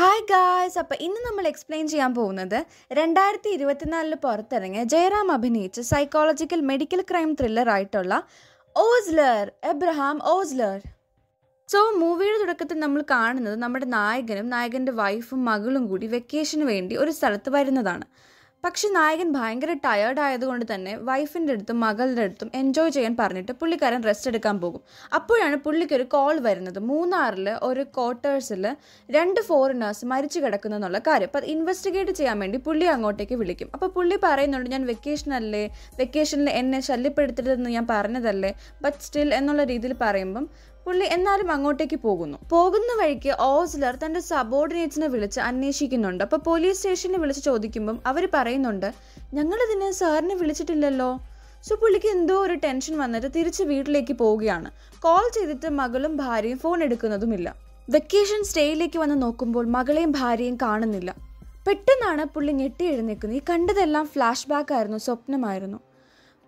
hi guys അപ്പോൾ ഇന്ന് നമ്മൾ എക്സ്പ്ലെയിൻ ചെയ്യാൻ പോകുന്നത് രണ്ടായിരത്തി ഇരുപത്തിനാലിൽ പുറത്തിറങ്ങിയ ജയറാം അഭിനയിച്ച സൈക്കോളജിക്കൽ മെഡിക്കൽ ക്രൈം ത്രില്ലർ ആയിട്ടുള്ള ഓസ്ലർ എബ്രഹാം ഓസ്ലർ സോ മൂവിയുടെ തുടക്കത്തിൽ നമ്മൾ കാണുന്നത് നമ്മുടെ നായകനും നായകൻ്റെ വൈഫും മകളും കൂടി വെക്കേഷന് വേണ്ടി ഒരു സ്ഥലത്ത് വരുന്നതാണ് പക്ഷെ നായകൻ ഭയങ്കര ടയേർഡ് ആയതുകൊണ്ട് തന്നെ വൈഫിൻ്റെ അടുത്തും മകളുടെ അടുത്തും എൻജോയ് ചെയ്യാൻ പറഞ്ഞിട്ട് പുള്ളിക്കാരൻ റെസ്റ്റ് എടുക്കാൻ പോകും അപ്പോഴാണ് പുള്ളിക്കൊരു കോൾ വരുന്നത് മൂന്നാറിൽ ഒരു ക്വാർട്ടേഴ്സിൽ രണ്ട് ഫോറിനേഴ്സ് മരിച്ചു കിടക്കുന്നെന്നുള്ള കാര്യം അപ്പോൾ അത് ഇൻവെസ്റ്റിഗേറ്റ് ചെയ്യാൻ വേണ്ടി പുള്ളി അങ്ങോട്ടേക്ക് വിളിക്കും അപ്പോൾ പുള്ളി പറയുന്നുണ്ട് ഞാൻ വെക്കേഷനല്ലേ വെക്കേഷനിൽ എന്നെ ശല്യപ്പെടുത്തരുതെന്ന് ഞാൻ പറഞ്ഞതല്ലേ ബട്ട് സ്റ്റിൽ എന്നുള്ള രീതിയിൽ പറയുമ്പം പുള്ളി എന്നാലും അങ്ങോട്ടേക്ക് പോകുന്നു പോകുന്ന വഴിക്ക് ഓസ്ലർ തന്റെ സബോർഡിനേറ്റ്സിനെ വിളിച്ച് അന്വേഷിക്കുന്നുണ്ട് അപ്പോൾ പോലീസ് സ്റ്റേഷനിൽ വിളിച്ച് ചോദിക്കുമ്പം അവർ പറയുന്നുണ്ട് ഞങ്ങളിതിന് സാറിനെ വിളിച്ചിട്ടില്ലല്ലോ സോ പുള്ളിക്ക് എന്തോ ഒരു ടെൻഷൻ വന്നിട്ട് തിരിച്ച് വീട്ടിലേക്ക് പോവുകയാണ് കോൾ ചെയ്തിട്ട് മകളും ഭാര്യയും ഫോൺ എടുക്കുന്നതുമില്ല വെക്കേഷൻ സ്റ്റേയിലേക്ക് വന്ന് നോക്കുമ്പോൾ മകളെയും ഭാര്യയും കാണുന്നില്ല പെട്ടെന്നാണ് പുള്ളി ഞെട്ടി എഴുന്നേക്കുന്നത് ഈ കണ്ടതെല്ലാം ഫ്ലാഷ് ബാക്ക് ആയിരുന്നു സ്വപ്നമായിരുന്നു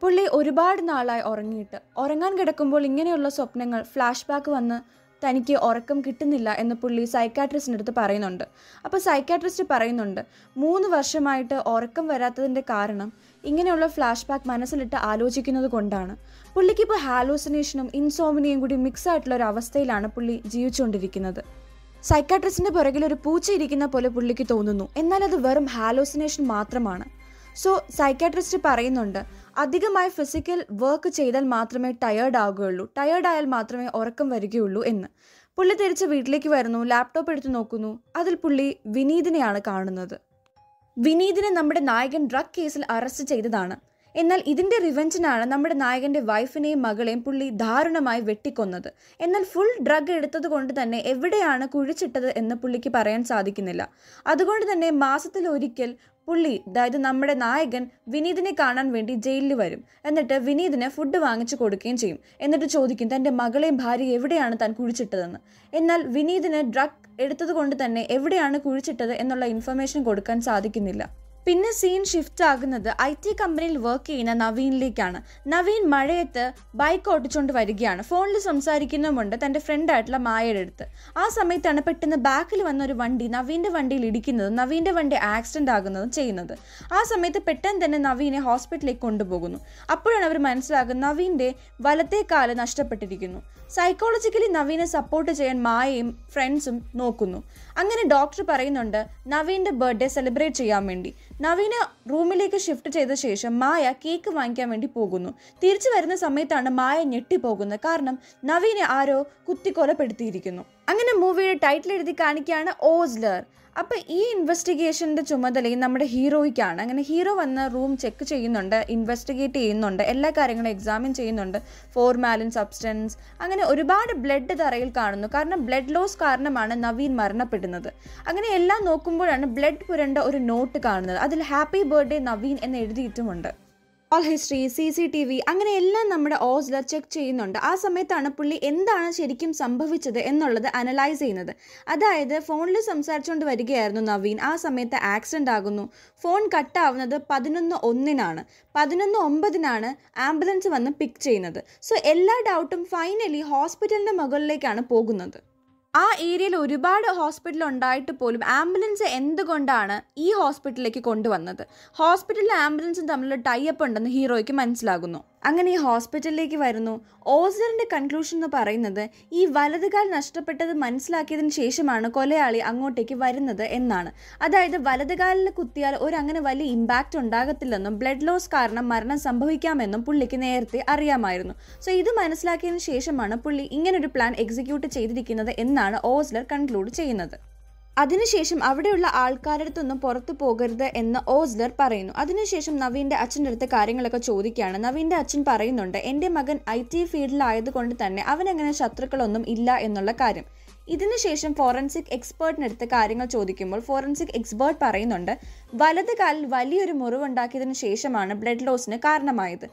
പുള്ളി ഒരുപാട് നാളായി ഉറങ്ങിയിട്ട് ഉറങ്ങാൻ കിടക്കുമ്പോൾ ഇങ്ങനെയുള്ള സ്വപ്നങ്ങൾ ഫ്ലാഷ് ബാക്ക് വന്ന് തനിക്ക് ഉറക്കം കിട്ടുന്നില്ല എന്ന് പുള്ളി സൈക്കാട്രിസ്റ്റിൻ്റെ അടുത്ത് പറയുന്നുണ്ട് അപ്പോൾ സൈക്കാട്രിസ്റ്റ് പറയുന്നുണ്ട് മൂന്ന് വർഷമായിട്ട് ഉറക്കം വരാത്തതിൻ്റെ കാരണം ഇങ്ങനെയുള്ള ഫ്ലാഷ് ബാക്ക് മനസ്സിലിട്ട് ആലോചിക്കുന്നത് കൊണ്ടാണ് പുള്ളിക്കിപ്പോൾ ഹാലൂസിനേഷനും ഇൻസോമിനിയും കൂടി മിക്സ് ആയിട്ടുള്ള ഒരു അവസ്ഥയിലാണ് പുള്ളി ജീവിച്ചുകൊണ്ടിരിക്കുന്നത് സൈക്കാട്രിസ്റ്റിൻ്റെ പുറകിൽ ഒരു പൂച്ച ഇരിക്കുന്ന പോലെ പുള്ളിക്ക് തോന്നുന്നു എന്നാൽ അത് വെറും ഹാലോസിനേഷൻ മാത്രമാണ് സോ സൈക്കാട്രിസ്റ്റ് പറയുന്നുണ്ട് അധികമായി ഫിസിക്കൽ വർക്ക് ചെയ്താൽ മാത്രമേ ടയേർഡ് ആവുകയുള്ളൂ ടയേർഡ് ആയാൽ മാത്രമേ ഉറക്കം വരികയുള്ളൂ എന്ന് പുള്ളി തിരിച്ച് വീട്ടിലേക്ക് വരുന്നു ലാപ്ടോപ്പ് എടുത്ത് നോക്കുന്നു അതിൽ പുള്ളി വിനീതിനെയാണ് കാണുന്നത് വിനീതിനെ നമ്മുടെ നായകൻ ഡ്രഗ് കേസിൽ അറസ്റ്റ് ചെയ്തതാണ് എന്നാൽ ഇതിന്റെ റിവെഞ്ചിനാണ് നമ്മുടെ നായകന്റെ വൈഫിനെയും മകളെയും പുള്ളി ദാരുണമായി വെട്ടിക്കൊന്നത് എന്നാൽ ഫുൾ ഡ്രഗ് എടുത്തത് കൊണ്ട് തന്നെ എവിടെയാണ് കുഴിച്ചിട്ടത് എന്ന് പുള്ളിക്ക് പറയാൻ സാധിക്കുന്നില്ല അതുകൊണ്ട് തന്നെ മാസത്തിൽ ഒരിക്കൽ പുള്ളി അതായത് നമ്മുടെ നായകൻ വിനീതിനെ കാണാൻ വേണ്ടി ജയിലിൽ വരും എന്നിട്ട് വിനീതിന് ഫുഡ് വാങ്ങിച്ചു കൊടുക്കുകയും ചെയ്യും എന്നിട്ട് ചോദിക്കും തൻ്റെ മകളെയും ഭാര്യ എവിടെയാണ് താൻ കുഴിച്ചിട്ടതെന്ന് എന്നാൽ വിനീതിന് ഡ്രഗ് എടുത്തതുകൊണ്ട് തന്നെ എവിടെയാണ് കുഴിച്ചിട്ടത് എന്നുള്ള ഇൻഫർമേഷൻ കൊടുക്കാൻ സാധിക്കുന്നില്ല പിന്നെ സീൻ ഷിഫ്റ്റ് ആകുന്നത് ഐ ടി കമ്പനിയിൽ വർക്ക് ചെയ്യുന്ന നവീനിലേക്കാണ് നവീൻ മഴയത്ത് ബൈക്ക് ഓടിച്ചുകൊണ്ട് വരികയാണ് ഫോണിൽ സംസാരിക്കുന്നുമുണ്ട് തൻ്റെ ഫ്രണ്ടായിട്ടുള്ള മായയുടെ അടുത്ത് ആ സമയത്താണ് പെട്ടെന്ന് ബാക്കിൽ വന്ന ഒരു വണ്ടി നവീൻ്റെ വണ്ടിയിൽ ഇടിക്കുന്നതും നവീൻ്റെ വണ്ടി ആക്സിഡൻ്റ് ആകുന്നതും ചെയ്യുന്നത് ആ സമയത്ത് പെട്ടെന്ന് തന്നെ നവീനെ ഹോസ്പിറ്റലിലേക്ക് കൊണ്ടുപോകുന്നു അപ്പോഴാണ് അവർ മനസ്സിലാകുന്നത് നവീൻ്റെ വലത്തെ കാല് നഷ്ടപ്പെട്ടിരിക്കുന്നു സൈക്കോളജിക്കലി നവീനെ സപ്പോർട്ട് ചെയ്യാൻ മായയും ഫ്രണ്ട്സും നോക്കുന്നു അങ്ങനെ ഡോക്ടർ പറയുന്നുണ്ട് നവീൻ്റെ ബർത്ത്ഡേ സെലിബ്രേറ്റ് ചെയ്യാൻ വേണ്ടി നവീനെ റൂമിലേക്ക് ഷിഫ്റ്റ് ചെയ്ത ശേഷം മായ കേക്ക് വാങ്ങിക്കാൻ വേണ്ടി പോകുന്നു തിരിച്ചു വരുന്ന സമയത്താണ് മായ ഞെട്ടിപ്പോകുന്നത് കാരണം നവീനെ ആരോ കുത്തിക്കൊലപ്പെടുത്തിയിരിക്കുന്നു അങ്ങനെ മൂവിയുടെ ടൈറ്റിൽ എഴുതി കാണിക്കുകയാണ് ഓസ്ലർ അപ്പോൾ ഈ ഇൻവെസ്റ്റിഗേഷൻ്റെ ചുമതലയും നമ്മുടെ ഹീറോയ്ക്കാണ് അങ്ങനെ ഹീറോ വന്ന് റൂം ചെക്ക് ചെയ്യുന്നുണ്ട് ഇൻവെസ്റ്റിഗേറ്റ് ചെയ്യുന്നുണ്ട് എല്ലാ കാര്യങ്ങളും എക്സാമിൻ ചെയ്യുന്നുണ്ട് ഫോർമാലിൻ സബ്സ്റ്റൻസ് അങ്ങനെ ഒരുപാട് ബ്ലഡ് തറയിൽ കാണുന്നു കാരണം ബ്ലഡ് ലോസ് കാരണമാണ് നവീൻ മരണപ്പെടുന്നത് അങ്ങനെ എല്ലാം നോക്കുമ്പോഴാണ് ബ്ലഡ് പുരണ്ട ഒരു നോട്ട് കാണുന്നത് അതിൽ ഹാപ്പി ബർത്ത്ഡേ നവീൻ എന്ന് എഴുതിയിട്ടുമുണ്ട് all history C C T V അങ്ങനെ എല്ലാം നമ്മുടെ ഓസ്ലർ ചെക്ക് ചെയ്യുന്നുണ്ട് ആ സമയത്താണ് പുള്ളി എന്താണ് ശരിക്കും സംഭവിച്ചത് എന്നുള്ളത് അനലൈസ് ചെയ്യുന്നത് അതായത് ഫോണിൽ സംസാരിച്ചുകൊണ്ട് വരികയായിരുന്നു നവീൻ ആ സമയത്ത് ആക്സിഡൻ്റ് ആകുന്നു ഫോൺ കട്ടാവുന്നത് പതിനൊന്ന് ഒന്നിനാണ് പതിനൊന്ന് ഒമ്പതിനാണ് ആംബുലൻസ് വന്ന് പിക്ക് ചെയ്യുന്നത് സോ എല്ലാ ഡൗട്ടും ഫൈനലി ഹോസ്പിറ്റലിൻ്റെ മുകളിലേക്കാണ് പോകുന്നത് ആ ഏരിയയിൽ ഒരുപാട് ഹോസ്പിറ്റൽ ഉണ്ടായിട്ട് പോലും ആംബുലൻസ് എന്തുകൊണ്ടാണ് ഈ ഹോസ്പിറ്റലിലേക്ക് കൊണ്ടുവന്നത് ഹോസ്പിറ്റലിലെ ആംബുലൻസും തമ്മിൽ ടൈ അപ്പ് ഉണ്ടെന്ന് ഹീറോയ്ക്ക് മനസ്സിലാകുന്നു അങ്ങനെ ഈ ഹോസ്പിറ്റലിലേക്ക് വരുന്നു ഓസറിൻ്റെ കൺക്ലൂഷൻ എന്ന് പറയുന്നത് ഈ വലതുകാൽ നഷ്ടപ്പെട്ടത് മനസ്സിലാക്കിയതിന് ശേഷമാണ് കൊലയാളി അങ്ങോട്ടേക്ക് വരുന്നത് എന്നാണ് അതായത് വലതുകാലിൽ കുത്തിയാൽ ഒരു അങ്ങനെ വലിയ ഇമ്പാക്റ്റ് ഉണ്ടാകത്തില്ലെന്നും ബ്ലഡ് ലോസ് കാരണം മരണം സംഭവിക്കാമെന്നും പുള്ളിക്ക് നേരത്തെ അറിയാമായിരുന്നു സോ ഇത് മനസ്സിലാക്കിയതിന് ശേഷമാണ് പുള്ളി ഇങ്ങനൊരു പ്ലാൻ എക്സിക്യൂട്ട് ചെയ്തിരിക്കുന്നത് എന്നാണ് ഓസ്ലർ കൺക്ലൂഡ് ചെയ്യുന്നത് അതിനുശേഷം അവിടെയുള്ള ആൾക്കാരുടെ അടുത്തൊന്നും പുറത്തു പോകരുത് എന്ന് ഓസ്ലർ പറയുന്നു അതിനുശേഷം നവീൻ്റെ അച്ഛൻ്റെ അടുത്ത് കാര്യങ്ങളൊക്കെ ചോദിക്കുകയാണ് നവീൻ്റെ അച്ഛൻ പറയുന്നുണ്ട് എൻ്റെ മകൻ ഐ ടി ഫീൽഡിലായതുകൊണ്ട് തന്നെ അവനങ്ങനെ ശത്രുക്കളൊന്നും ഇല്ല എന്നുള്ള കാര്യം ഇതിനുശേഷം ഫോറൻസിക് എക്സ്പേർട്ടിനടുത്ത് കാര്യങ്ങൾ ചോദിക്കുമ്പോൾ ഫോറൻസിക് എക്സ്പേർട്ട് പറയുന്നുണ്ട് വലത് കാലിൽ വലിയൊരു മുറിവുണ്ടാക്കിയതിനു ശേഷമാണ് ബ്ലഡ് ലോസിന് കാരണമായത്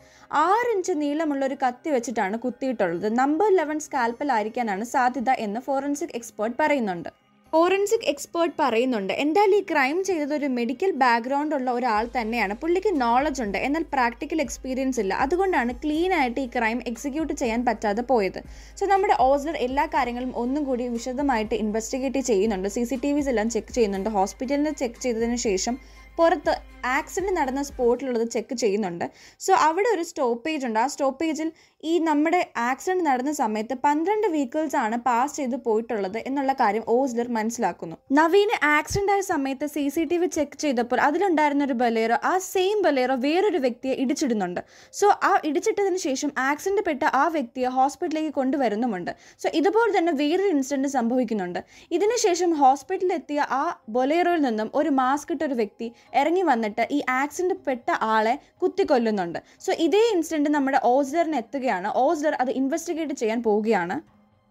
ആറിഞ്ച് ഇഞ്ച് നീളമുള്ള ഒരു കത്തി വെച്ചിട്ടാണ് കുത്തിയിട്ടുള്ളത് നമ്പർ ലെവൻ സ്കാൽപ്പൽ ആയിരിക്കാനാണ് സാധ്യത എന്ന് ഫോറൻസിക് എക്സ്പേർട്ട് പറയുന്നുണ്ട് ഫോറൻസിക് എക്സ്പേർട്ട് പറയുന്നുണ്ട് എന്തായാലും ഈ ക്രൈം ചെയ്തത് ഒരു മെഡിക്കൽ ബാക്ക്ഗ്രൗണ്ട് ഉള്ള ഒരാൾ തന്നെയാണ് പുള്ളിക്ക് നോളജ് ഉണ്ട് എന്നാൽ പ്രാക്ടിക്കൽ എക്സ്പീരിയൻസ് ഇല്ല അതുകൊണ്ടാണ് ക്ലീൻ ആയിട്ട് ഈ ക്രൈം എക്സിക്യൂട്ട് ചെയ്യാൻ പറ്റാതെ പോയത് സോ നമ്മുടെ ഓസ്ലർ എല്ലാ കാര്യങ്ങളും ഒന്നും കൂടി വിശദമായിട്ട് ഇൻവെസ്റ്റിഗേറ്റ് ചെയ്യുന്നുണ്ട് സി സി ടി വിസ് എല്ലാം ചെക്ക് ചെയ്യുന്നുണ്ട് ഹോസ്പിറ്റലിൽ ചെക്ക് ചെയ്തതിന് ശേഷം പുറത്ത് ആക്സിഡൻറ്റ് നടന്ന സ്പോട്ടിലുള്ളത് ചെക്ക് ചെയ്യുന്നുണ്ട് സോ അവിടെ ഒരു സ്റ്റോപ്പേജ് ഉണ്ട് ആ സ്റ്റോപ്പേജിൽ ഈ നമ്മുടെ ആക്സിഡൻറ്റ് നടന്ന സമയത്ത് പന്ത്രണ്ട് വെഹിക്കിൾസ് ആണ് പാസ് ചെയ്ത് പോയിട്ടുള്ളത് എന്നുള്ള കാര്യം ഓസ്ലർ മനസ്സിലാക്കുന്നു നവീന് ആക്സിഡൻ്റ് ആയ സമയത്ത് C C T V check ചെയ്തപ്പോൾ അതിലുണ്ടായിരുന്ന ഒരു ബലേറോ ആ സെയിം ബലേറോ വേറൊരു വ്യക്തിയെ ഇടിച്ചിടുന്നുണ്ട് സോ ആ ഇടിച്ചിട്ടതിന് ശേഷം ആക്സിഡന്റ് പെട്ട ആ വ്യക്തിയെ ഹോസ്പിറ്റലിലേക്ക് കൊണ്ടുവരുന്നുമുണ്ട് സോ ഇതുപോലെ തന്നെ വേറൊരു ഇൻസിഡൻറ്റ് സംഭവിക്കുന്നുണ്ട് ഇതിനുശേഷം ഹോസ്പിറ്റലിലെത്തിയ ആ ബൊലേറോയിൽ നിന്നും ഒരു മാസ്ക് ഇട്ട ഒരു വ്യക്തി ഇറങ്ങി വന്നിട്ട് ഈ ആക്സിഡന്റ് പെട്ട ആളെ കുത്തിക്കൊല്ലുന്നുണ്ട് സോ ഇതേ ഇൻസിഡൻറ്റ് നമ്മുടെ ഓസ്ലറിന് എത്തുകയാണ് പോവുകയാണ് ഓസ്ലർ അത് ഇൻവെസ്റ്റിഗേറ്റ് ചെയ്യാൻ പോവുകയാണ്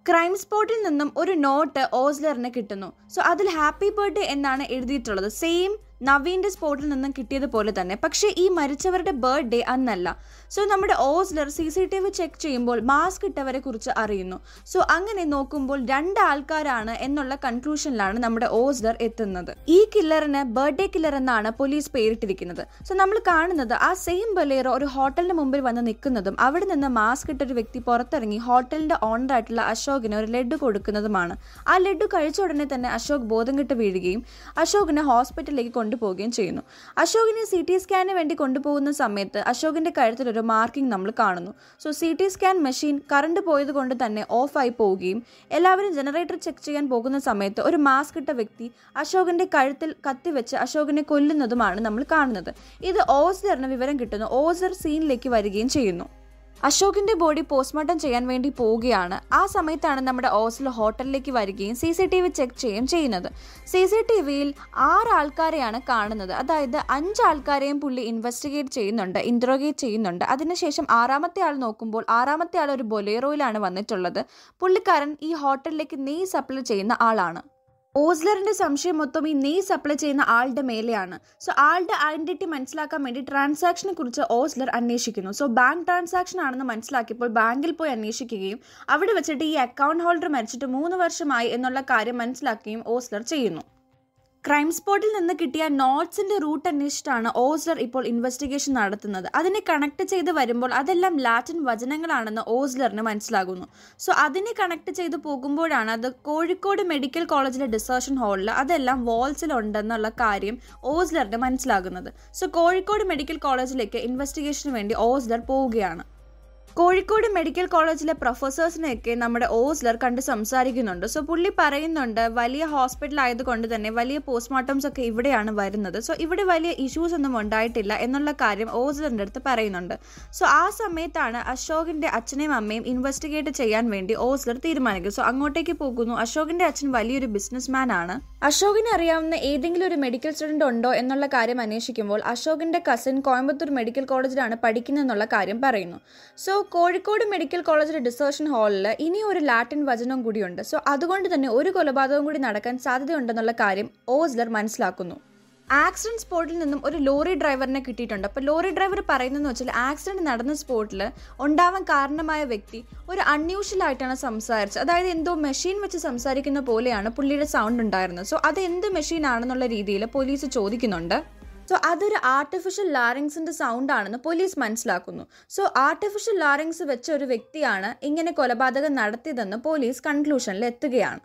ക്രൈം സ്പോട്ടിൽ നിന്നും ഒരു നോട്ട് ഓസ്ലറിന് കിട്ടുന്നു സോ അതിൽ ഹാപ്പി ബർത്ത്ഡേ എന്നാണ് എഴുതിയിട്ടുള്ളത് സെയിം നവീൻ്റെ സ്പോട്ടിൽ നിന്നും കിട്ടിയതുപോലെ തന്നെ പക്ഷേ ഈ മരിച്ചവരുടെ ബർത്ത്ഡേ അന്നല്ല സോ നമ്മുടെ Ozler C C T V check ചെയ്യുമ്പോൾ മാസ്ക് ഇട്ടവരെ കുറിച്ച് അറിയുന്നു സോ അങ്ങനെ നോക്കുമ്പോൾ രണ്ട് ആൾക്കാരാണ് എന്നുള്ള കൺക്ലൂഷനിലാണ് നമ്മുടെ ഓസ്ലർ എത്തുന്നത് ഈ കില്ലറിന് ബർത്ത്ഡേ കില്ലർ എന്നാണ് പോലീസ് പേരിട്ടിരിക്കുന്നത് സോ നമ്മൾ കാണുന്നത് ആ സെയിം ബലേറോ ഒരു ഹോട്ടലിന് മുമ്പിൽ വന്ന് നിൽക്കുന്നതും അവിടെ നിന്ന് മാസ്ക് ഇട്ടൊരു വ്യക്തി പുറത്തിറങ്ങി ഹോട്ടലിന്റെ ഓണർ ആയിട്ടുള്ള അശോകിന് ഒരു ലഡു കൊടുക്കുന്നതുമാണ് ആ ലഡു കഴിച്ച ഉടനെ തന്നെ അശോക് ബോധം കെട്ട് വീഴുകയും അശോകിനെ ഹോസ്പിറ്റലിലേക്ക് കൊണ്ടുപോവുകയും ചെയ്യുന്നു അശോകിനെ സി ടി സ്കാനിന് വേണ്ടി കൊണ്ടുപോകുന്ന സമയത്ത് അശോകിൻ്റെ ഒരു മാർക്കിംഗ് നമ്മൾ കാണുന്നു so C T scan machine current പോയത് കൊണ്ട് തന്നെ ഓഫായി പോവുകയും എല്ലാവരും ജനറേറ്റർ ചെക്ക് ചെയ്യാൻ പോകുന്ന സമയത്ത് ഒരു മാസ്ക് ഇട്ട വ്യക്തി അശോകിൻ്റെ കഴുത്തിൽ കത്തി വെച്ച് അശോകിനെ കൊല്ലുന്നതുമാണ് നമ്മൾ കാണുന്നത് ഇത് ഓസറിന് വിവരം കിട്ടുന്നു ഓസർ സീനിലേക്ക് വരികയും ചെയ്യുന്നു അശോകിന്റെ ബോഡി പോസ്റ്റ്മോർട്ടം ചെയ്യാൻ വേണ്ടി പോവുകയാണ് ആ സമയത്താണ് നമ്മുടെ ഓസ്ലോ ഹോട്ടലിലേക്ക് വരികയും C C T V check ചെയ്യുകയും ചെയ്യുന്നത് സി സി ടി വിയിൽ ആറ് ആൾക്കാരെയാണ് കാണുന്നത് അതായത് അഞ്ച് ആൾക്കാരെയും പുള്ളി ഇൻവെസ്റ്റിഗേറ്റ് ചെയ്യുന്നുണ്ട് ഇൻട്രോഗേറ്റ് ചെയ്യുന്നുണ്ട് അതിനുശേഷം ആറാമത്തെ ആൾ നോക്കുമ്പോൾ ആറാമത്തെ ആൾ ഒരു ബൊലേറോയിലാണ് വന്നിട്ടുള്ളത് പുള്ളിക്കാരൻ ഈ ഹോട്ടലിലേക്ക് നെയ് സപ്ലൈ ചെയ്യുന്ന ആളാണ് ഓസ്ലറിന്റെ സംശയം മൊത്തം ഈ നെയ് സപ്ലൈ ചെയ്യുന്ന ആളുടെ മേലെയാണ് സോ ആളുടെ ഐഡന്റിറ്റി മനസ്സിലാക്കാൻ വേണ്ടി ട്രാൻസാക്ഷനെ കുറിച്ച് ഓസ്ലർ അന്വേഷിക്കുന്നു സോ ബാങ്ക് ട്രാൻസാക്ഷൻ ആണെന്ന് മനസ്സിലാക്കിയപ്പോൾ ബാങ്കിൽ പോയി അന്വേഷിക്കുകയും അവിടെ വെച്ചിട്ട് ഈ അക്കൗണ്ട് ഹോൾഡർ മരിച്ചിട്ട് മൂന്ന് വർഷമായി എന്നുള്ള കാര്യം മനസ്സിലാക്കുകയും ഓസ്ലർ ചെയ്യുന്നു ക്രൈം സ്പോട്ടിൽ നിന്ന് കിട്ടിയ നോട്ട്സിന്റെ റൂട്ട് അന്വേഷിച്ചിട്ടാണ് ഓസ്ലർ ഇപ്പോൾ ഇൻവെസ്റ്റിഗേഷൻ നടത്തുന്നത് അതിനെ കണക്ട് ചെയ്ത് വരുമ്പോൾ അതെല്ലാം ലാറ്റിൻ വചനങ്ങളാണെന്ന് ഓസ്ലറിന് മനസ്സിലാകുന്നു സോ അതിനെ കണക്ട് ചെയ്ത് പോകുമ്പോഴാണ് അത് കോഴിക്കോട് മെഡിക്കൽ കോളേജിലെ ഡിസേർഷൻ ഹാളിൽ അതെല്ലാം വാൾസിലുണ്ടെന്നുള്ള കാര്യം ഓസ്ലറിന് മനസ്സിലാകുന്നത് സോ കോഴിക്കോട് മെഡിക്കൽ കോളേജിലേക്ക് ഇൻവെസ്റ്റിഗേഷന് വേണ്ടി ഓസ്ലർ പോവുകയാണ് കോഴിക്കോട് മെഡിക്കൽ കോളേജിലെ പ്രൊഫസേഴ്സിനെയൊക്കെ നമ്മുടെ ഓസ്ലർ കണ്ട് സംസാരിക്കുന്നുണ്ട് സോ പുള്ളി പറയുന്നുണ്ട് വലിയ ഹോസ്പിറ്റൽ ആയതുകൊണ്ട് തന്നെ വലിയ പോസ്റ്റ്മോർട്ടംസ് ഒക്കെ ഇവിടെയാണ് വരുന്നത് സോ ഇവിടെ വലിയ ഇഷ്യൂസ് ഒന്നും ഉണ്ടായിട്ടില്ല എന്നുള്ള കാര്യം ഓസ്ലറിൻ്റെ അടുത്ത് പറയുന്നുണ്ട് സോ ആ സമയത്താണ് അശോകിൻ്റെ അച്ഛനെയും അമ്മയും ഇൻവെസ്റ്റിഗേറ്റ് ചെയ്യാൻ വേണ്ടി ഓസ്ലർ തീരുമാനിക്കും സോ അങ്ങോട്ടേക്ക് പോകുന്നു അശോകിൻ്റെ അച്ഛൻ വലിയൊരു ബിസിനസ്മാൻ ആണ് അശോകിന് അറിയാവുന്ന ഏതെങ്കിലും ഒരു മെഡിക്കൽ സ്റ്റുഡൻ്റ് ഉണ്ടോ എന്നുള്ള കാര്യം അന്വേഷിക്കുമ്പോൾ അശോകിൻ്റെ കസിൻ കോയമ്പത്തൂർ മെഡിക്കൽ കോളേജിലാണ് പഠിക്കുന്നതെന്നുള്ള കാര്യം പറയുന്നു സോ കോഴിക്കോട് മെഡിക്കൽ കോളേജിലെ ഡിസേർഷൻ ഹാളിൽ ഇനി ഒരു ലാറ്റിൻ വചനം കൂടിയുണ്ട് സോ അതുകൊണ്ട് തന്നെ ഒരു കൊലപാതകം കൂടി നടക്കാൻ സാധ്യതയുണ്ടെന്നുള്ള കാര്യം ഓസ്ലർ മനസ്സിലാക്കുന്നു ആക്സിഡന്റ് സ്പോട്ടിൽ നിന്നും ഒരു ലോറി ഡ്രൈവറിനെ കിട്ടിയിട്ടുണ്ട് അപ്പോൾ ലോറി ഡ്രൈവർ പറയുന്നതെന്ന് വെച്ചാൽ ആക്സിഡന്റ് നടന്ന സ്പോട്ടിൽ ഉണ്ടാവാൻ കാരണമായ വ്യക്തി ഒരു അൺയൂഷ്വൽ ആയിട്ടാണ് സംസാരിച്ചത് അതായത് എന്തോ മെഷീൻ വെച്ച് സംസാരിക്കുന്ന പോലെയാണ് പുള്ളിയുടെ സൗണ്ട് ഉണ്ടായിരുന്നത് സോ അത് എന്ത് മെഷീൻ ആണെന്നുള്ള രീതിയിൽ പോലീസ് ചോദിക്കുന്നുണ്ട് സോ അതൊരു ആർട്ടിഫിഷ്യൽ ലാറിങ്സിൻ്റെ സൗണ്ട് ആണെന്ന് പോലീസ് മനസ്സിലാക്കുന്നു സോ ആർട്ടിഫിഷ്യൽ ലാറിങ്സ് വെച്ച ഒരു വ്യക്തിയാണ് ഇങ്ങനെ കൊലപാതകം നടത്തിയതെന്ന് പോലീസ് കൺക്ലൂഷനിൽ എത്തുകയാണ്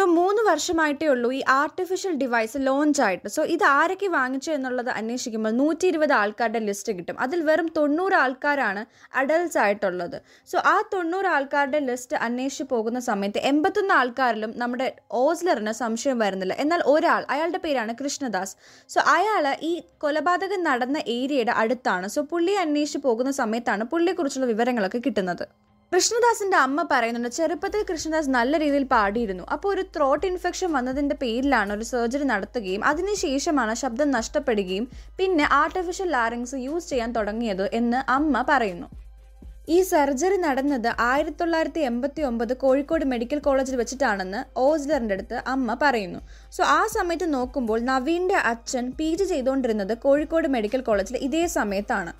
സോ മൂന്ന് വർഷമായിട്ടേ ഉള്ളൂ ഈ ആർട്ടിഫിഷ്യൽ ഡിവൈസ് ലോഞ്ച് ആയിട്ട് സോ ഇത് ആരൊക്കെ വാങ്ങിച്ചു എന്നുള്ളത് അന്വേഷിക്കുമ്പോൾ നൂറ്റി ഇരുപത് ആൾക്കാരുടെ ലിസ്റ്റ് കിട്ടും അതിൽ വെറും തൊണ്ണൂറ് ആൾക്കാരാണ് അഡൽട്സ് ആയിട്ടുള്ളത് സോ ആ തൊണ്ണൂറ് ആൾക്കാരുടെ ലിസ്റ്റ് അന്വേഷിച്ച് പോകുന്ന സമയത്ത് എൺപത്തൊന്ന് ആൾക്കാരിലും നമ്മുടെ ഓസ്ലറിന് സംശയം വരുന്നില്ല എന്നാൽ ഒരാൾ അയാളുടെ പേരാണ് കൃഷ്ണദാസ് സോ അയാൾ ഈ കൊലപാതകം നടന്ന ഏരിയയുടെ അടുത്താണ് സോ പുള്ളി അന്വേഷിച്ച് പോകുന്ന സമയത്താണ് പുള്ളിയെക്കുറിച്ചുള്ള വിവരങ്ങളൊക്കെ കിട്ടുന്നത് കൃഷ്ണദാസിന്റെ അമ്മ പറയുന്നുണ്ട് ചെറുപ്പത്തിൽ കൃഷ്ണദാസ് നല്ല രീതിയിൽ പാടിയിരുന്നു അപ്പോൾ ഒരു ത്രോട്ട് ഇൻഫെക്ഷൻ വന്നതിന്റെ പേരിലാണ് ഒരു സർജറി നടത്തുകയും അതിനുശേഷമാണ് ശബ്ദം നഷ്ടപ്പെടുകയും പിന്നെ ആർട്ടിഫിഷ്യൽ ലാറിങ്സ് യൂസ് ചെയ്യാൻ തുടങ്ങിയത് എന്ന് അമ്മ പറയുന്നു ഈ സർജറി നടന്നത് ആയിരത്തി തൊള്ളായിരത്തി എൺപത്തി ഒമ്പത് കോഴിക്കോട് മെഡിക്കൽ കോളേജിൽ വെച്ചിട്ടാണെന്ന് ഓസ്ലറിൻ്റെ അടുത്ത് അമ്മ പറയുന്നു സോ ആ സമയത്ത് നോക്കുമ്പോൾ നവീൻ്റെ അച്ഛൻ പി ജി ചെയ്തുകൊണ്ടിരുന്നത് കോഴിക്കോട് മെഡിക്കൽ കോളേജിൽ ഇതേ സമയത്താണ്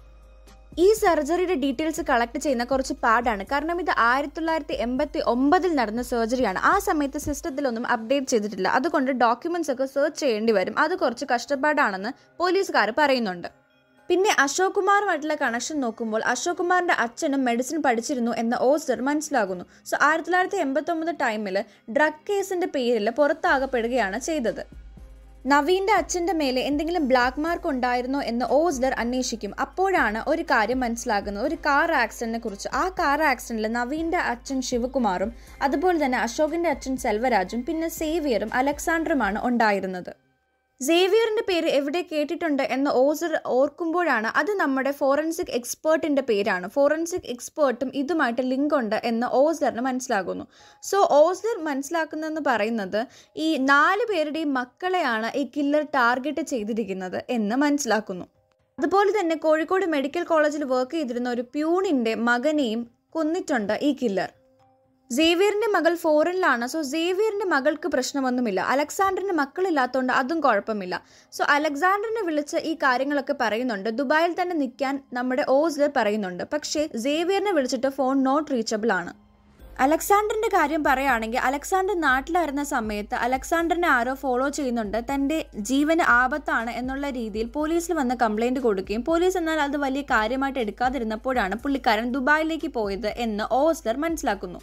ഈ സർജറിയുടെ ഡീറ്റെയിൽസ് കളക്ട് ചെയ്യുന്ന കുറച്ച് പാടാണ് കാരണം ഇത് ആയിരത്തി തൊള്ളായിരത്തി എൺപത്തി ഒമ്പതിൽ നടന്ന സർജറിയാണ് ആ സമയത്ത് സിസ്റ്റത്തിലൊന്നും അപ്ഡേറ്റ് ചെയ്തിട്ടില്ല അതുകൊണ്ട് ഡോക്യുമെന്റ്സ് ഒക്കെ സെർച്ച് ചെയ്യേണ്ടി വരും അത് കുറച്ച് കഷ്ടപ്പാടാണെന്ന് പോലീസുകാർ പറയുന്നുണ്ട് പിന്നെ അശോക് കുമാറുമായിട്ടുള്ള കണക്ഷൻ നോക്കുമ്പോൾ അശോക് കുമാറിന്റെ അച്ഛനും മെഡിസിൻ പഠിച്ചിരുന്നു എന്ന ഓസ്റ്റർ മനസ്സിലാകുന്നു സോ ആയിരത്തി തൊള്ളായിരത്തി ഒമ്പത് ടൈമിൽ ഡ്രഗ് കേസിന്റെ പേരിൽ പുറത്താകപ്പെടുകയാണ് ചെയ്തത് നവീന്റെ അച്ഛന്റെ മേലെ എന്തെങ്കിലും ബ്ലാക്ക് മാർക്ക് ഉണ്ടായിരുന്നോ എന്ന് ഓസ്ലർ അന്വേഷിക്കും അപ്പോഴാണ് ഒരു കാര്യം മനസ്സിലാകുന്നത് ഒരു കാർ ആക്സിഡന്റിനെ കുറിച്ച് ആ കാർ ആക്സിഡന്റിൽ നവീന്റെ അച്ഛൻ ശിവകുമാറും അതുപോലെ തന്നെ അശോകിന്റെ അച്ഛൻ സെൽവരാജും പിന്നെ സേവിയറും അലക്സാണ്ടറുമാണ് ഉണ്ടായിരുന്നത് സേവിയറിൻ്റെ പേര് എവിടെ കേട്ടിട്ടുണ്ട് എന്ന് ഓസർ ഓർക്കുമ്പോഴാണ് അത് നമ്മുടെ ഫോറൻസിക് എക്സ്പേർട്ടിൻ്റെ പേരാണ് ഫോറൻസിക് എക്സ്പേർട്ടും ഇതുമായിട്ട് ലിങ്ക് ഉണ്ട് എന്ന് ഓസറിന് മനസ്സിലാകുന്നു സോ ഓസർ മനസ്സിലാക്കുന്നതെന്ന് പറയുന്നത് ഈ നാല് പേരുടെയും മക്കളെയാണ് ഈ കില്ലർ ടാർഗറ്റ് ചെയ്തിരിക്കുന്നത് എന്ന് മനസ്സിലാക്കുന്നു അതുപോലെ തന്നെ കോഴിക്കോട് മെഡിക്കൽ കോളേജിൽ വർക്ക് ചെയ്തിരുന്ന ഒരു പ്യൂണിൻ്റെ മകനെയും കൊന്നിട്ടുണ്ട് ഈ കില്ലർ സേവിയറിന്റെ മകൾ ഫോറിനിലാണ് സോ സേവിയറിന്റെ മകൾക്ക് പ്രശ്നമൊന്നുമില്ല അലക്സാണ്ടറിന് മക്കളില്ലാത്തതുകൊണ്ട് അതും കുഴപ്പമില്ല സോ അലക്സാണ്ടറിനെ വിളിച്ച് ഈ കാര്യങ്ങളൊക്കെ പറയുന്നുണ്ട് ദുബായിൽ തന്നെ നിൽക്കാൻ നമ്മുടെ ഓസ്ലർ പറയുന്നുണ്ട് പക്ഷേ സേവിയറിനെ വിളിച്ചിട്ട് ഫോൺ നോട്ട് റീച്ചബിൾ ആണ് അലക്സാണ്ടറിന്റെ കാര്യം പറയുകയാണെങ്കിൽ അലക്സാണ്ടർ നാട്ടിലായിരുന്ന സമയത്ത് അലക്സാണ്ടറിനെ ആരോ ഫോളോ ചെയ്യുന്നുണ്ട് തന്റെ ജീവന് ആപത്താണ് എന്നുള്ള രീതിയിൽ പോലീസിൽ വന്ന് കംപ്ലൈന്റ് കൊടുക്കുകയും പോലീസ് എന്നാൽ അത് വലിയ കാര്യമായിട്ട് എടുക്കാതിരുന്നപ്പോഴാണ് പുള്ളിക്കാരൻ ദുബായിലേക്ക് പോയത് എന്ന് ഓസ്ലർ മനസ്സിലാക്കുന്നു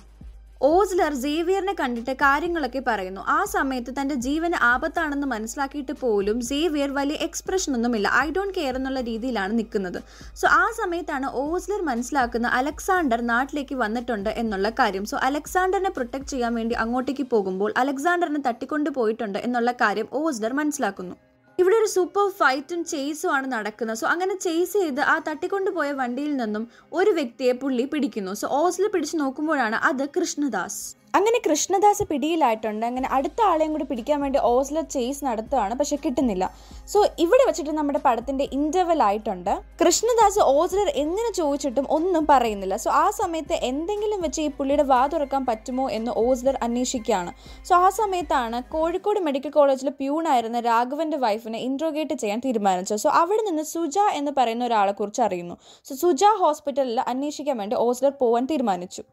ഓസ്ലർ സേവിയറിനെ കണ്ടിട്ട് കാര്യങ്ങളൊക്കെ പറയുന്നു ആ സമയത്ത് തന്റെ ജീവന് ആപത്താണെന്ന് മനസ്സിലാക്കിയിട്ട് പോലും സേവിയർ വലിയ എക്സ്പ്രഷൻ ഒന്നുമില്ല ഐ ഡോണ്ട് കെയർ എന്നുള്ള രീതിയിലാണ് നിൽക്കുന്നത് സോ ആ സമയത്താണ് ഓസ്ലർ മനസ്സിലാക്കുന്ന അലക്സാണ്ടർ നാട്ടിലേക്ക് വന്നിട്ടുണ്ട് എന്നുള്ള കാര്യം സോ അലക്സാണ്ടറിനെ പ്രൊട്ടക്ട് ചെയ്യാൻ വേണ്ടി അങ്ങോട്ടേക്ക് പോകുമ്പോൾ അലക്സാണ്ടറിനെ തട്ടിക്കൊണ്ടു പോയിട്ടുണ്ട് എന്നുള്ള കാര്യം ഓസ്ലർ മനസ്സിലാക്കുന്നു ഇവിടെ ഒരു സൂപ്പർ ഫൈറ്റും ചേസും ആണ് നടക്കുന്നത് സോ അങ്ങനെ ചേസ് ചെയ്ത് ആ തട്ടിക്കൊണ്ടുപോയ വണ്ടിയിൽ നിന്നും ഒരു വ്യക്തിയെ പുള്ളി പിടിക്കുന്നു സോ ഓസിൽ പിടിച്ചു നോക്കുമ്പോഴാണ് അത് കൃഷ്ണദാസ് അങ്ങനെ കൃഷ്ണദാസ് പിടിയിലായിട്ടുണ്ട് അങ്ങനെ അടുത്ത ആളെയും കൂടി പിടിക്കാൻ വേണ്ടി ഓസ്ലർ ചേസ് നടത്തുകയാണ് പക്ഷെ കിട്ടുന്നില്ല സോ ഇവിടെ വെച്ചിട്ട് നമ്മുടെ പടത്തിന്റെ ഇന്റർവെൽ ആയിട്ടുണ്ട് കൃഷ്ണദാസ് ഓസ്ലർ എങ്ങനെ ചോദിച്ചിട്ടും ഒന്നും പറയുന്നില്ല സോ ആ സമയത്ത് എന്തെങ്കിലും വെച്ച് ഈ പുള്ളിയുടെ വാ തുറക്കാൻ പറ്റുമോ എന്ന് ഓസ്ലർ അന്വേഷിക്കുകയാണ് സോ ആ സമയത്താണ് കോഴിക്കോട് മെഡിക്കൽ കോളേജിൽ പ്യൂണായിരുന്ന രാഘവന്റെ വൈഫിനെ ഇൻട്രോഗേറ്റ് ചെയ്യാൻ തീരുമാനിച്ചത് സോ അവിടെ നിന്ന് സുജ എന്ന് പറയുന്ന ഒരാളെ കുറിച്ച് അറിയുന്നു സോ സുജ ഹോസ്പിറ്റലിൽ അന്വേഷിക്കാൻ വേണ്ടി ഓസ്ലർ പോവാൻ തീരുമാനിച്ചു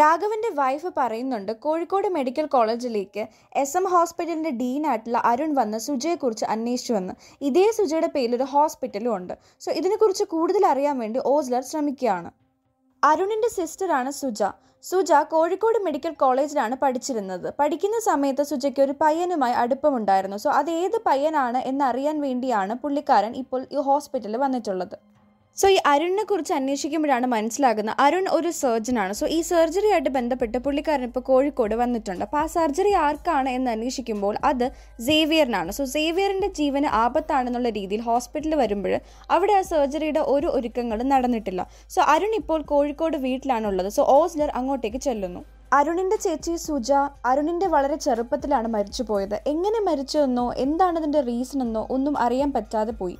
രാഘവന്റെ വൈഫ് പറയുന്നുണ്ട് കോഴിക്കോട് മെഡിക്കൽ കോളേജിലേക്ക് എസ് എം ഡീൻ ഡീനായിട്ടുള്ള അരുൺ വന്ന് സുജയെക്കുറിച്ച് അന്വേഷിച്ചുവെന്ന് ഇതേ സുജയുടെ പേരിലൊരു ഹോസ്പിറ്റലും ഉണ്ട് സോ ഇതിനെക്കുറിച്ച് കൂടുതൽ അറിയാൻ വേണ്ടി ഓസ്ലർ ശ്രമിക്കുകയാണ് സിസ്റ്റർ സിസ്റ്ററാണ് സുജ സുജ കോഴിക്കോട് മെഡിക്കൽ കോളേജിലാണ് പഠിച്ചിരുന്നത് പഠിക്കുന്ന സമയത്ത് സുജയ്ക്ക് ഒരു പയ്യനുമായി അടുപ്പമുണ്ടായിരുന്നു സോ അത് ഏത് പയ്യനാണ് എന്നറിയാൻ വേണ്ടിയാണ് പുള്ളിക്കാരൻ ഇപ്പോൾ ഈ ഹോസ്പിറ്റലിൽ വന്നിട്ടുള്ളത് സോ ഈ അരുണിനെ കുറിച്ച് അന്വേഷിക്കുമ്പോഴാണ് മനസ്സിലാകുന്നത് അരുൺ ഒരു സർജനാണ് സോ ഈ സർജറിയായിട്ട് ബന്ധപ്പെട്ട് പുള്ളിക്കാരൻ ഇപ്പോൾ കോഴിക്കോട് വന്നിട്ടുണ്ട് അപ്പോൾ ആ സർജറി ആർക്കാണ് എന്ന് അന്വേഷിക്കുമ്പോൾ അത് സേവിയറിനാണ് സോ സേവിയറിൻ്റെ ജീവന് ആപത്താണെന്നുള്ള രീതിയിൽ ഹോസ്പിറ്റലിൽ വരുമ്പോൾ അവിടെ ആ സർജറിയുടെ ഒരു ഒരുക്കങ്ങളും നടന്നിട്ടില്ല സോ അരുൺ ഇപ്പോൾ കോഴിക്കോട് വീട്ടിലാണുള്ളത് സോ ഓസ്ലർ അങ്ങോട്ടേക്ക് ചെല്ലുന്നു അരുണിന്റെ ചേച്ചി സുജ അരുണിന്റെ വളരെ ചെറുപ്പത്തിലാണ് മരിച്ചു പോയത് എങ്ങനെ മരിച്ചു എന്നോ എന്താണ് അതിന്റെ റീസൺ എന്നോ ഒന്നും അറിയാൻ പറ്റാതെ പോയി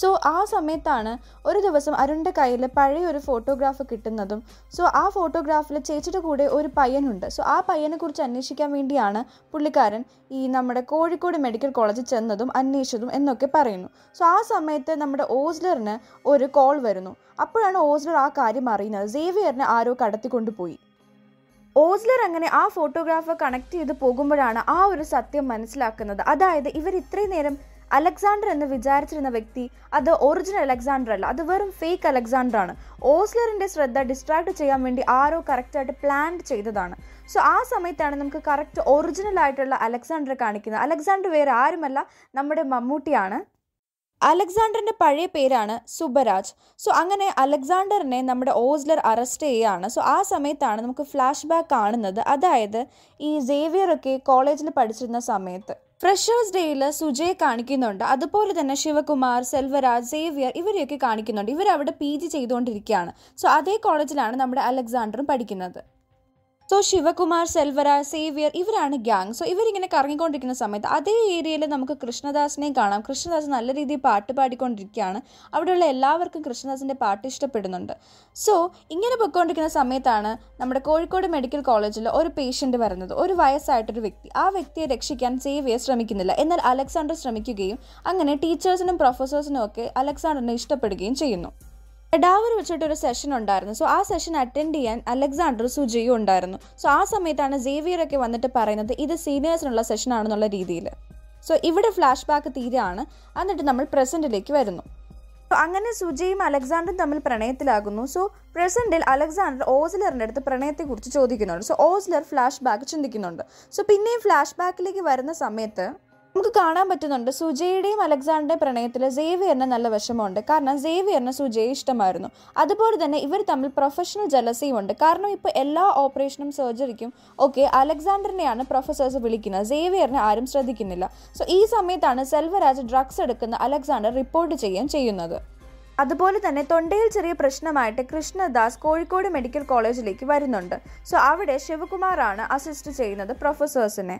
സോ ആ സമയത്താണ് ഒരു ദിവസം അരുണിൻ്റെ കയ്യിൽ പഴയ ഒരു ഫോട്ടോഗ്രാഫ് കിട്ടുന്നതും സോ ആ ഫോട്ടോഗ്രാഫിൽ ചേച്ചിയുടെ കൂടെ ഒരു പയ്യനുണ്ട് സോ ആ പയ്യനെക്കുറിച്ച് അന്വേഷിക്കാൻ വേണ്ടിയാണ് പുള്ളിക്കാരൻ ഈ നമ്മുടെ കോഴിക്കോട് മെഡിക്കൽ കോളേജിൽ ചെന്നതും അന്വേഷിച്ചതും എന്നൊക്കെ പറയുന്നു സോ ആ സമയത്ത് നമ്മുടെ ഓസ്ലറിന് ഒരു കോൾ വരുന്നു അപ്പോഴാണ് ഓസ്ലർ ആ കാര്യം അറിയുന്നത് സേവിയറിനെ ആരോ കടത്തിക്കൊണ്ടുപോയി ഓസ്ലർ അങ്ങനെ ആ ഫോട്ടോഗ്രാഫർ കണക്ട് ചെയ്ത് പോകുമ്പോഴാണ് ആ ഒരു സത്യം മനസ്സിലാക്കുന്നത് അതായത് ഇവർ ഇത്രയും നേരം അലക്സാണ്ടർ എന്ന് വിചാരിച്ചിരുന്ന വ്യക്തി അത് ഒറിജിനൽ അലക്സാണ്ടർ അല്ല അത് വെറും ഫേക്ക് അലക്സാണ്ടർ ആണ് ഓസ്ലറിൻ്റെ ശ്രദ്ധ ഡിസ്ട്രാക്ട് ചെയ്യാൻ വേണ്ടി ആരോ കറക്റ്റായിട്ട് പ്ലാൻ ചെയ്തതാണ് സോ ആ സമയത്താണ് നമുക്ക് കറക്റ്റ് ഒറിജിനൽ ആയിട്ടുള്ള അലക്സാണ്ടറെ കാണിക്കുന്നത് അലക്സാണ്ടർ വേറെ ആരുമല്ല നമ്മുടെ മമ്മൂട്ടിയാണ് അലക്സാണ്ടറിൻ്റെ പഴയ പേരാണ് സുബരാജ് സോ അങ്ങനെ അലക്സാണ്ടറിനെ നമ്മുടെ ഓസ്ലർ അറസ്റ്റ് ചെയ്യുകയാണ് സോ ആ സമയത്താണ് നമുക്ക് ഫ്ലാഷ് ബാക്ക് കാണുന്നത് അതായത് ഈ സേവിയറൊക്കെ കോളേജിൽ പഠിച്ചിരുന്ന സമയത്ത് ഫ്രഷേഴ്സ് ഡേയിൽ സുജയെ കാണിക്കുന്നുണ്ട് അതുപോലെ തന്നെ ശിവകുമാർ സെൽവരാജ് സേവ്യർ ഇവരെയൊക്കെ കാണിക്കുന്നുണ്ട് ഇവരവിടെ പി ജി ചെയ്തുകൊണ്ടിരിക്കുകയാണ് സോ അതേ കോളേജിലാണ് നമ്മുടെ അലക്സാണ്ടറും പഠിക്കുന്നത് സോ ശിവകുമാർ സെൽവരാ സേവിയർ ഇവരാണ് ഗ്യാങ് സോ ഇവരിങ്ങനെ കറങ്ങിക്കൊണ്ടിരിക്കുന്ന സമയത്ത് അതേ ഏരിയയിൽ നമുക്ക് കൃഷ്ണദാസിനെയും കാണാം കൃഷ്ണദാസ് നല്ല രീതിയിൽ പാട്ട് പാടിക്കൊണ്ടിരിക്കുകയാണ് അവിടെയുള്ള എല്ലാവർക്കും കൃഷ്ണദാസിൻ്റെ പാട്ട് ഇഷ്ടപ്പെടുന്നുണ്ട് സോ ഇങ്ങനെ പൊയ്ക്കൊണ്ടിരിക്കുന്ന സമയത്താണ് നമ്മുടെ കോഴിക്കോട് മെഡിക്കൽ കോളേജിൽ ഒരു പേഷ്യൻ്റ് വരുന്നത് ഒരു വയസ്സായിട്ടൊരു വ്യക്തി ആ വ്യക്തിയെ രക്ഷിക്കാൻ സേവിയർ ശ്രമിക്കുന്നില്ല എന്നാൽ അലക്സാണ്ടർ ശ്രമിക്കുകയും അങ്ങനെ ടീച്ചേഴ്സിനും പ്രൊഫസേഴ്സിനും ഒക്കെ അലക്സാണ്ടറിനെ ഇഷ്ടപ്പെടുകയും ചെയ്യുന്നു എഡാവർ വെച്ചിട്ട് ഒരു സെഷൻ ഉണ്ടായിരുന്നു സോ ആ സെഷൻ അറ്റൻഡ് ചെയ്യാൻ അലക്സാണ്ടർ സുജിയും ഉണ്ടായിരുന്നു സോ ആ സമയത്താണ് സേവിയറൊക്കെ വന്നിട്ട് പറയുന്നത് ഇത് സീനിയേഴ്സിനുള്ള സെഷൻ ആണെന്നുള്ള രീതിയിൽ സോ ഇവിടെ ഫ്ലാഷ് ബാക്ക് തീരെയാണ് എന്നിട്ട് നമ്മൾ പ്രസൻറ്റിലേക്ക് വരുന്നു സോ അങ്ങനെ സുജയും അലക്സാണ്ടറും തമ്മിൽ പ്രണയത്തിലാകുന്നു സോ പ്രസന്റിൽ അലക്സാണ്ടർ ഓസ്ലറിൻ്റെ അടുത്ത് പ്രണയത്തെക്കുറിച്ച് ചോദിക്കുന്നുണ്ട് സോ ഓസ്ലർ ഫ്ലാഷ് ബാക്ക് ചിന്തിക്കുന്നുണ്ട് സോ പിന്നെയും ഫ്ലാഷ് ബാക്കിലേക്ക് വരുന്ന സമയത്ത് നമുക്ക് കാണാൻ പറ്റുന്നുണ്ട് സുജയുടെയും അലക്സാണ്ടറുടെയും പ്രണയത്തിൽ സേവിയറിന് നല്ല വിഷമമുണ്ട് കാരണം സേവിയറിന് സുജയെ ഇഷ്ടമായിരുന്നു അതുപോലെ തന്നെ ഇവർ തമ്മിൽ പ്രൊഫഷണൽ ജലസിയും ഉണ്ട് കാരണം ഇപ്പോൾ എല്ലാ ഓപ്പറേഷനും സർജറിക്കും ഒക്കെ അലക്സാണ്ടറിനെയാണ് പ്രൊഫസേഴ്സ് വിളിക്കുന്നത് സേവിയറിനെ ആരും ശ്രദ്ധിക്കുന്നില്ല സോ ഈ സമയത്താണ് സെൽവരാജ് ഡ്രഗ്സ് എടുക്കുന്ന അലക്സാണ്ടർ റിപ്പോർട്ട് ചെയ്യുകയും ചെയ്യുന്നത് അതുപോലെ തന്നെ തൊണ്ടയിൽ ചെറിയ പ്രശ്നമായിട്ട് കൃഷ്ണദാസ് കോഴിക്കോട് മെഡിക്കൽ കോളേജിലേക്ക് വരുന്നുണ്ട് സോ അവിടെ ശിവകുമാറാണ് അസിസ്റ്റ് ചെയ്യുന്നത് പ്രൊഫസേഴ്സിനെ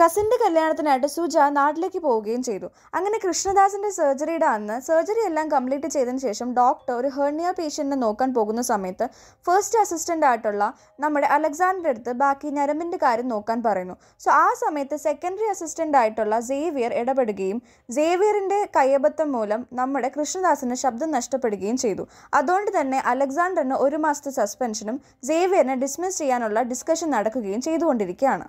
കസിൻ്റെ കല്യാണത്തിനായിട്ട് സുജ നാട്ടിലേക്ക് പോവുകയും ചെയ്തു അങ്ങനെ കൃഷ്ണദാസിൻ്റെ സർജറിയുടെ അന്ന് സർജറി എല്ലാം കംപ്ലീറ്റ് ചെയ്തതിന് ശേഷം ഡോക്ടർ ഒരു ഹെർണിയ പേഷ്യൻറ്റിനെ നോക്കാൻ പോകുന്ന സമയത്ത് ഫസ്റ്റ് അസിസ്റ്റൻ്റ് ആയിട്ടുള്ള നമ്മുടെ അലക്സാണ്ടറുടെ അടുത്ത് ബാക്കി ഞരമ്പിൻ്റെ കാര്യം നോക്കാൻ പറയുന്നു സോ ആ സമയത്ത് സെക്കൻഡറി അസിസ്റ്റൻ്റ് ആയിട്ടുള്ള സേവിയർ ഇടപെടുകയും സേവിയറിൻ്റെ കയ്യബദ്ധം മൂലം നമ്മുടെ കൃഷ്ണദാസിന് ശബ്ദം നഷ്ടപ്പെടുകയും ചെയ്തു അതുകൊണ്ട് തന്നെ അലക്സാണ്ടറിന് ഒരു മാസത്തെ സസ്പെൻഷനും സേവിയറിനെ ഡിസ്മിസ് ചെയ്യാനുള്ള ഡിസ്കഷൻ നടക്കുകയും ചെയ്തുകൊണ്ടിരിക്കുകയാണ്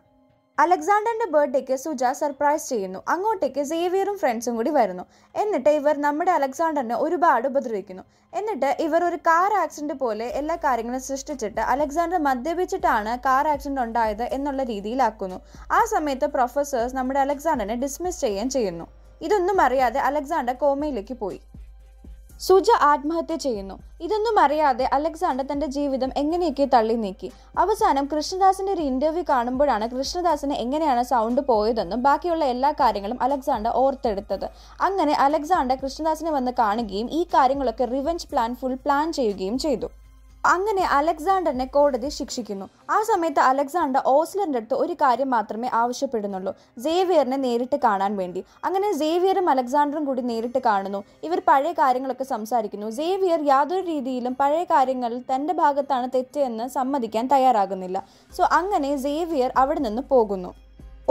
അലക്സാണ്ടറിന്റെ ബർത്ത്ഡേക്ക് സുജ സർപ്രൈസ് ചെയ്യുന്നു അങ്ങോട്ടേക്ക് സേവിയറും ഫ്രണ്ട്സും കൂടി വരുന്നു എന്നിട്ട് ഇവർ നമ്മുടെ അലക്സാണ്ടറിനെ ഒരുപാട് ഉപദ്രവിക്കുന്നു എന്നിട്ട് ഇവർ ഒരു കാർ ആക്സിഡന്റ് പോലെ എല്ലാ കാര്യങ്ങളും സൃഷ്ടിച്ചിട്ട് അലക്സാണ്ടർ മദ്യപിച്ചിട്ടാണ് കാർ ആക്സിഡന്റ് ഉണ്ടായത് എന്നുള്ള രീതിയിലാക്കുന്നു ആ സമയത്ത് പ്രൊഫസേഴ്സ് നമ്മുടെ അലക്സാണ്ടറിനെ ഡിസ്മിസ് ചെയ്യാൻ ചെയ്യുന്നു ഇതൊന്നും അറിയാതെ അലക്സാണ്ടർ കോമയിലേക്ക് പോയി സുജ ആത്മഹത്യ ചെയ്യുന്നു ഇതൊന്നും അറിയാതെ അലക്സാണ്ടർ തന്റെ ജീവിതം എങ്ങനെയൊക്കെ തള്ളി നീക്കി അവസാനം കൃഷ്ണദാസിന്റെ ഒരു ഇന്റർവ്യൂ കാണുമ്പോഴാണ് കൃഷ്ണദാസിന് എങ്ങനെയാണ് സൗണ്ട് പോയതെന്നും ബാക്കിയുള്ള എല്ലാ കാര്യങ്ങളും അലക്സാണ്ടർ ഓർത്തെടുത്തത് അങ്ങനെ അലക്സാണ്ടർ കൃഷ്ണദാസിനെ വന്ന് കാണുകയും ഈ കാര്യങ്ങളൊക്കെ റിവഞ്ച് പ്ലാൻ ഫുൾ പ്ലാൻ ചെയ്യുകയും ചെയ്തു അങ്ങനെ അലക്സാണ്ടറിനെ കോടതി ശിക്ഷിക്കുന്നു ആ സമയത്ത് അലക്സാണ്ടർ ഓസ്ലറിൻ്റെ അടുത്ത് ഒരു കാര്യം മാത്രമേ ആവശ്യപ്പെടുന്നുള്ളൂ സേവിയറിനെ നേരിട്ട് കാണാൻ വേണ്ടി അങ്ങനെ സേവിയറും അലക്സാണ്ടറും കൂടി നേരിട്ട് കാണുന്നു ഇവർ പഴയ കാര്യങ്ങളൊക്കെ സംസാരിക്കുന്നു സേവിയർ യാതൊരു രീതിയിലും പഴയ കാര്യങ്ങളിൽ തൻ്റെ ഭാഗത്താണ് തെറ്റ് എന്ന് സമ്മതിക്കാൻ തയ്യാറാകുന്നില്ല സോ അങ്ങനെ സേവിയർ അവിടെ നിന്ന് പോകുന്നു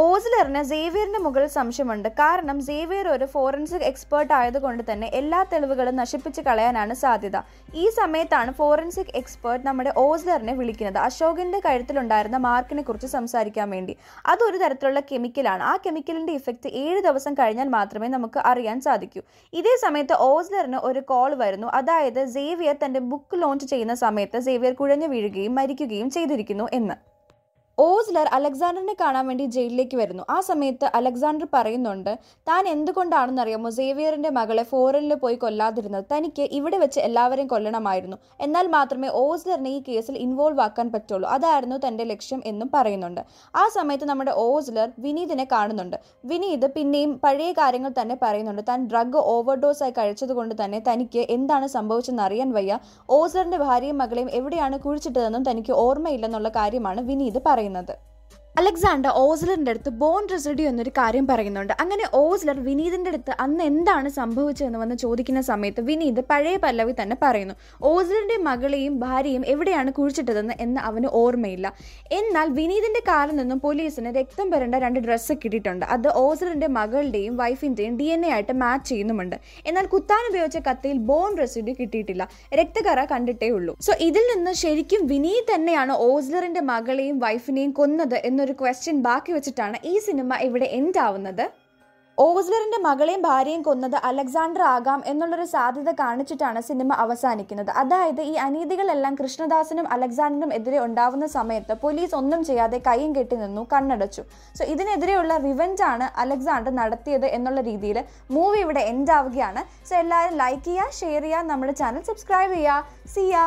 ഓസ്ലറിന് സേവിയറിന് മുകളിൽ സംശയമുണ്ട് കാരണം സേവിയർ ഒരു ഫോറൻസിക് എക്സ്പേർട്ട് ആയതുകൊണ്ട് തന്നെ എല്ലാ തെളിവുകളും നശിപ്പിച്ച് കളയാനാണ് സാധ്യത ഈ സമയത്താണ് ഫോറൻസിക് എക്സ്പേർട്ട് നമ്മുടെ ഓസ്ലറിനെ വിളിക്കുന്നത് അശോകിൻ്റെ കഴുത്തിലുണ്ടായിരുന്ന മാർക്കിനെ കുറിച്ച് സംസാരിക്കാൻ വേണ്ടി അതൊരു തരത്തിലുള്ള കെമിക്കലാണ് ആ കെമിക്കലിൻ്റെ ഇഫക്റ്റ് ഏഴ് ദിവസം കഴിഞ്ഞാൽ മാത്രമേ നമുക്ക് അറിയാൻ സാധിക്കൂ ഇതേ സമയത്ത് ഓസ്ലറിന് ഒരു കോൾ വരുന്നു അതായത് സേവിയർ തൻ്റെ ബുക്ക് ലോഞ്ച് ചെയ്യുന്ന സമയത്ത് സേവിയർ കുഴഞ്ഞു വീഴുകയും മരിക്കുകയും ചെയ്തിരിക്കുന്നു എന്ന് ഓസ്ലർ അലക്സാണ്ടറിനെ കാണാൻ വേണ്ടി ജയിലിലേക്ക് വരുന്നു ആ സമയത്ത് അലക്സാണ്ടർ പറയുന്നുണ്ട് താൻ എന്തുകൊണ്ടാണെന്നറിയാമോ സേവിയറിന്റെ മകളെ ഫോറിനിൽ പോയി കൊല്ലാതിരുന്നത് തനിക്ക് ഇവിടെ വെച്ച് എല്ലാവരെയും കൊല്ലണമായിരുന്നു എന്നാൽ മാത്രമേ ഓസ്ലറിനെ ഈ കേസിൽ ഇൻവോൾവ് ആക്കാൻ പറ്റുള്ളൂ അതായിരുന്നു തന്റെ ലക്ഷ്യം എന്നും പറയുന്നുണ്ട് ആ സമയത്ത് നമ്മുടെ ഓസ്ലർ വിനീതിനെ കാണുന്നുണ്ട് വിനീത് പിന്നെയും പഴയ കാര്യങ്ങൾ തന്നെ പറയുന്നുണ്ട് താൻ ഡ്രഗ് ഓവർഡോസ് ആയി കഴിച്ചതുകൊണ്ട് തന്നെ തനിക്ക് എന്താണ് സംഭവിച്ചതെന്ന് അറിയാൻ വയ്യ ഓസ്ലറിന്റെ ഭാര്യയും മകളെയും എവിടെയാണ് കുഴിച്ചിട്ടതെന്നും തനിക്ക് ഓർമ്മയില്ലെന്നുള്ള കാര്യമാണ് വിനീത് പറയുന്നത് പറയുന്നത് അലക്സാണ്ടർ ഓസ്ലറിൻ്റെ അടുത്ത് ബോൺ റെസിഡ്യൂ എന്നൊരു കാര്യം പറയുന്നുണ്ട് അങ്ങനെ ഓസ്ലർ വിനീതിൻ്റെ അടുത്ത് അന്ന് എന്താണ് സംഭവിച്ചതെന്ന് വന്ന് ചോദിക്കുന്ന സമയത്ത് വിനീത് പഴയ പല്ലവി തന്നെ പറയുന്നു ഓസ്ലറിൻ്റെ മകളെയും ഭാര്യയും എവിടെയാണ് കുഴിച്ചിട്ടതെന്ന് എന്ന് അവന് ഓർമ്മയില്ല എന്നാൽ വിനീതിൻ്റെ കാറിൽ നിന്നും പോലീസിന് രക്തം വരേണ്ട രണ്ട് ഡ്രസ്സ് കിട്ടിയിട്ടുണ്ട് അത് ഓസ്ലറിൻ്റെ മകളുടെയും വൈഫിൻ്റെയും ഡി എൻ എ ആയിട്ട് മാച്ച് ചെയ്യുന്നുമുണ്ട് എന്നാൽ കുത്താൻ ഉപയോഗിച്ച കത്തിയിൽ ബോൺ റെസിഡ്യൂ കിട്ടിയിട്ടില്ല രക്തകറ കണ്ടിട്ടേ ഉള്ളൂ സോ ഇതിൽ നിന്ന് ശരിക്കും വിനീത് തന്നെയാണ് ഓസ്ലറിൻ്റെ മകളെയും വൈഫിനെയും കൊന്നത് എന്ന് എന്നൊരു ക്വസ്റ്റ്യൻ ബാക്കി വെച്ചിട്ടാണ് ഈ സിനിമ ഇവിടെ എൻഡാവുന്നത് ഓസ്ലറിന്റെ മകളെയും ഭാര്യയും കൊന്നത് അലക്സാണ്ടർ ആകാം എന്നുള്ളൊരു സാധ്യത കാണിച്ചിട്ടാണ് സിനിമ അവസാനിക്കുന്നത് അതായത് ഈ അനീതികളെല്ലാം കൃഷ്ണദാസനും അലക്സാണ്ടറിനും എതിരെ ഉണ്ടാവുന്ന സമയത്ത് പോലീസ് ഒന്നും ചെയ്യാതെ കൈയും കെട്ടി നിന്നു കണ്ണടച്ചു സോ ഇതിനെതിരെയുള്ള റിവഞ്ച് ആണ് അലക്സാണ്ടർ നടത്തിയത് എന്നുള്ള രീതിയിൽ മൂവി ഇവിടെ എൻഡ് ആവുകയാണ് സോ എല്ലാവരും ലൈക്ക് ചെയ്യുക ഷെയർ ചെയ്യുക നമ്മുടെ ചാനൽ സബ്സ്ക്രൈബ് ചെയ്യുക സിയാ